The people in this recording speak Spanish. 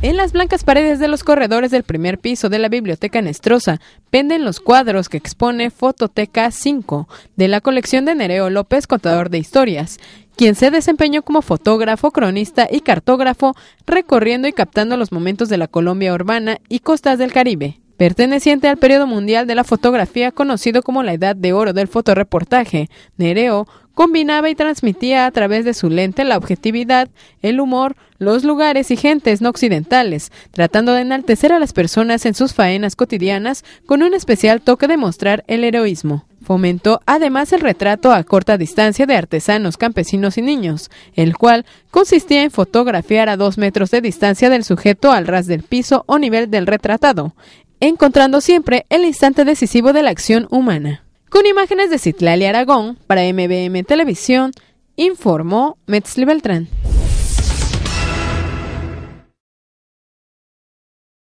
En las blancas paredes de los corredores del primer piso de la Biblioteca Nestrosa penden los cuadros que expone Fototeca 5 de la colección de Nereo López, contador de historias, quien se desempeñó como fotógrafo, cronista y cartógrafo, recorriendo y captando los momentos de la Colombia urbana y costas del Caribe. Perteneciente al periodo mundial de la fotografía conocido como la Edad de Oro del fotoreportaje, Nereo combinaba y transmitía a través de su lente la objetividad, el humor, los lugares y gentes no occidentales, tratando de enaltecer a las personas en sus faenas cotidianas con un especial toque de mostrar el heroísmo. Fomentó además el retrato a corta distancia de artesanos, campesinos y niños, el cual consistía en fotografiar a dos metros de distancia del sujeto al ras del piso o nivel del retratado encontrando siempre el instante decisivo de la acción humana. Con imágenes de Citlali Aragón, para MBM Televisión, informó Metzli Beltrán.